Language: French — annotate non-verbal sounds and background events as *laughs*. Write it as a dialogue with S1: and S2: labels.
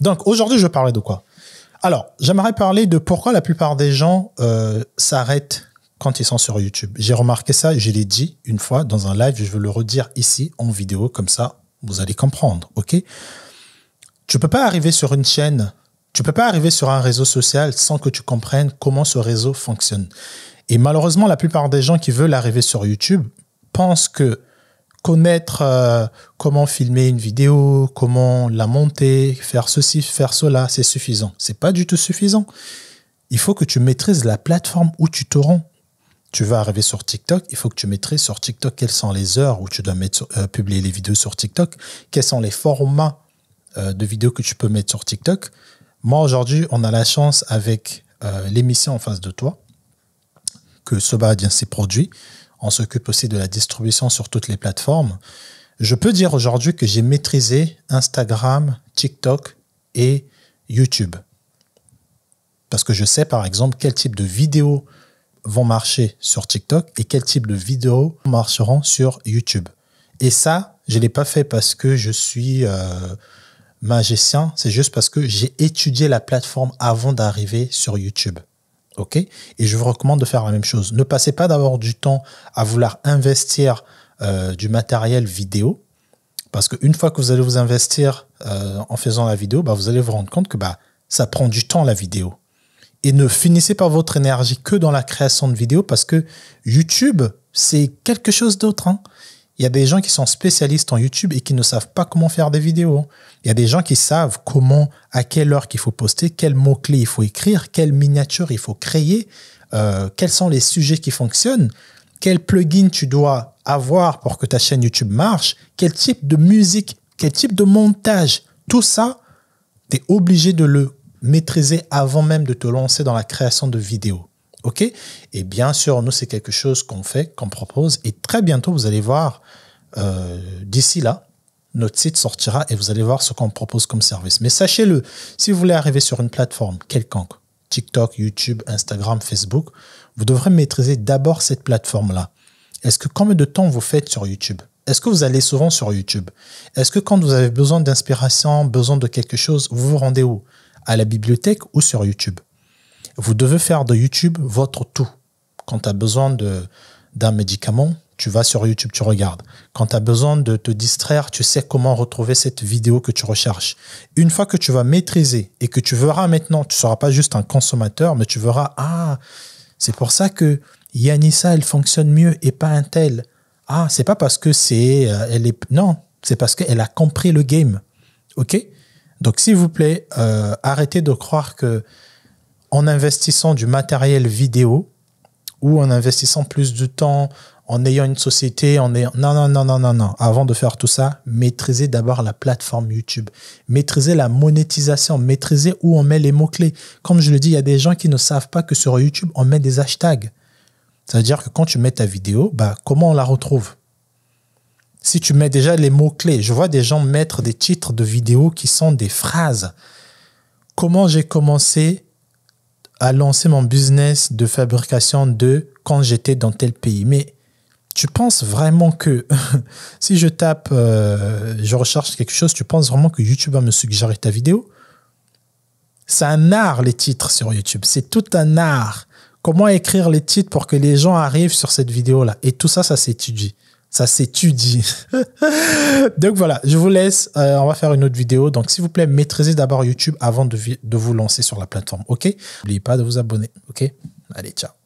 S1: Donc aujourd'hui, je vais parler de quoi Alors, j'aimerais parler de pourquoi la plupart des gens euh, s'arrêtent quand ils sont sur YouTube. J'ai remarqué ça, je l'ai dit une fois dans un live, je veux le redire ici en vidéo, comme ça, vous allez comprendre, ok Tu peux pas arriver sur une chaîne, tu peux pas arriver sur un réseau social sans que tu comprennes comment ce réseau fonctionne. Et malheureusement, la plupart des gens qui veulent arriver sur YouTube pensent que connaître euh, comment filmer une vidéo, comment la monter, faire ceci, faire cela, c'est suffisant. C'est pas du tout suffisant. Il faut que tu maîtrises la plateforme où tu te rends. Tu vas arriver sur TikTok, il faut que tu maîtrises sur TikTok quelles sont les heures où tu dois euh, publier les vidéos sur TikTok, quels sont les formats euh, de vidéos que tu peux mettre sur TikTok. Moi, aujourd'hui, on a la chance avec l'émission en face de toi que Soba s'est produit on s'occupe aussi de la distribution sur toutes les plateformes. Je peux dire aujourd'hui que j'ai maîtrisé Instagram, TikTok et YouTube. Parce que je sais par exemple quel type de vidéos vont marcher sur TikTok et quel type de vidéos marcheront sur YouTube. Et ça, je ne l'ai pas fait parce que je suis euh, magicien, c'est juste parce que j'ai étudié la plateforme avant d'arriver sur YouTube. OK Et je vous recommande de faire la même chose. Ne passez pas d'abord du temps à vouloir investir euh, du matériel vidéo, parce qu'une fois que vous allez vous investir euh, en faisant la vidéo, bah, vous allez vous rendre compte que bah, ça prend du temps la vidéo. Et ne finissez pas votre énergie que dans la création de vidéos, parce que YouTube, c'est quelque chose d'autre. Hein. Il y a des gens qui sont spécialistes en YouTube et qui ne savent pas comment faire des vidéos. Il y a des gens qui savent comment, à quelle heure qu'il faut poster, quels mots-clés il faut écrire, quelles miniatures il faut créer, euh, quels sont les sujets qui fonctionnent, quel plugin tu dois avoir pour que ta chaîne YouTube marche, quel type de musique, quel type de montage. Tout ça, tu es obligé de le maîtriser avant même de te lancer dans la création de vidéos. OK Et bien sûr, nous, c'est quelque chose qu'on fait, qu'on propose. Et très bientôt, vous allez voir, euh, d'ici là, notre site sortira et vous allez voir ce qu'on propose comme service. Mais sachez-le, si vous voulez arriver sur une plateforme quelconque, TikTok, YouTube, Instagram, Facebook, vous devrez maîtriser d'abord cette plateforme-là. Est-ce que combien de temps vous faites sur YouTube Est-ce que vous allez souvent sur YouTube Est-ce que quand vous avez besoin d'inspiration, besoin de quelque chose, vous vous rendez où À la bibliothèque ou sur YouTube vous devez faire de YouTube votre tout. Quand tu as besoin d'un médicament, tu vas sur YouTube, tu regardes. Quand tu as besoin de te distraire, tu sais comment retrouver cette vidéo que tu recherches. Une fois que tu vas maîtriser et que tu verras maintenant, tu ne seras pas juste un consommateur, mais tu verras, ah, c'est pour ça que Yanissa, elle fonctionne mieux et pas un tel. Ah, c'est pas parce que c'est, euh, elle est, non, c'est parce qu'elle a compris le game. OK? Donc, s'il vous plaît, euh, arrêtez de croire que en investissant du matériel vidéo ou en investissant plus de temps en ayant une société, en ayant... Non, non, non, non, non, non. Avant de faire tout ça, maîtrisez d'abord la plateforme YouTube. Maîtrisez la monétisation. Maîtrisez où on met les mots-clés. Comme je le dis, il y a des gens qui ne savent pas que sur YouTube, on met des hashtags. C'est-à-dire que quand tu mets ta vidéo, bah, comment on la retrouve Si tu mets déjà les mots-clés, je vois des gens mettre des titres de vidéos qui sont des phrases. Comment j'ai commencé à lancer mon business de fabrication de quand j'étais dans tel pays. Mais tu penses vraiment que *laughs* si je tape, euh, je recherche quelque chose, tu penses vraiment que YouTube va me suggérer ta vidéo C'est un art, les titres sur YouTube. C'est tout un art. Comment écrire les titres pour que les gens arrivent sur cette vidéo-là Et tout ça, ça s'étudie ça s'étudie. *laughs* Donc voilà, je vous laisse. Euh, on va faire une autre vidéo. Donc s'il vous plaît, maîtrisez d'abord YouTube avant de, de vous lancer sur la plateforme. OK N'oubliez pas de vous abonner. OK Allez, ciao.